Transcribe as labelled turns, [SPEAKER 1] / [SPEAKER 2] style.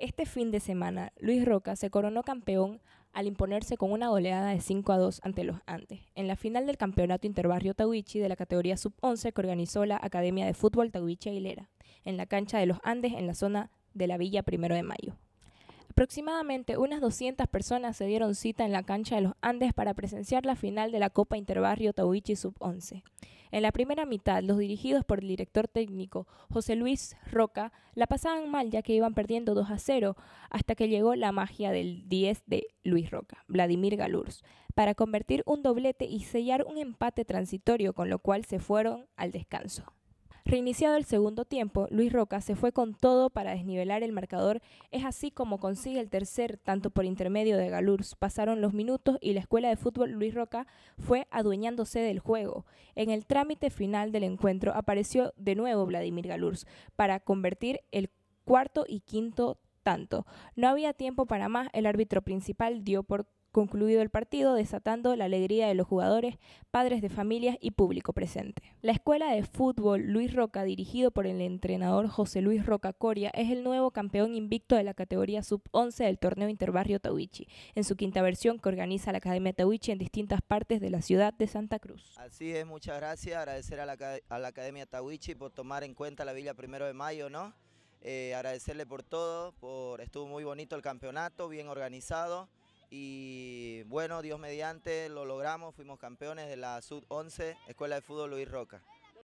[SPEAKER 1] Este fin de semana, Luis Roca se coronó campeón al imponerse con una goleada de 5 a 2 ante los Andes, en la final del Campeonato Interbarrio Tawichi de la categoría Sub-11 que organizó la Academia de Fútbol Tawichi Aguilera, en la cancha de los Andes en la zona de la Villa Primero de Mayo. Aproximadamente unas 200 personas se dieron cita en la cancha de los Andes para presenciar la final de la Copa Interbarrio Tawichi Sub-11, en la primera mitad, los dirigidos por el director técnico José Luis Roca la pasaban mal ya que iban perdiendo 2 a 0 hasta que llegó la magia del 10 de Luis Roca, Vladimir Galurz, para convertir un doblete y sellar un empate transitorio con lo cual se fueron al descanso. Reiniciado el segundo tiempo, Luis Roca se fue con todo para desnivelar el marcador. Es así como consigue el tercer, tanto por intermedio de Galurs. Pasaron los minutos y la escuela de fútbol Luis Roca fue adueñándose del juego. En el trámite final del encuentro apareció de nuevo Vladimir Galurz para convertir el cuarto y quinto tanto. No había tiempo para más, el árbitro principal dio por concluido el partido desatando la alegría de los jugadores, padres de familias y público presente. La escuela de fútbol Luis Roca, dirigido por el entrenador José Luis Roca Coria, es el nuevo campeón invicto de la categoría sub-11 del torneo Interbarrio Tawichi, en su quinta versión que organiza la Academia Tawichi en distintas partes de la ciudad de Santa Cruz.
[SPEAKER 2] Así es, muchas gracias, agradecer a la, Academia Tawichi por tomar en cuenta la Villa Primero de Mayo, ¿no? Eh, agradecerle por todo, por, estuvo muy bonito el campeonato, bien organizado y bueno, Dios mediante, lo logramos, fuimos campeones de la Sud 11 Escuela de Fútbol Luis Roca.